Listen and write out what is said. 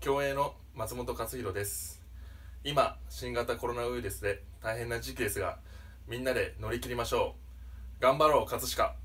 競泳の松本克弘です今新型コロナウイルスで大変な時期ですがみんなで乗り切りましょう頑張ろう葛飾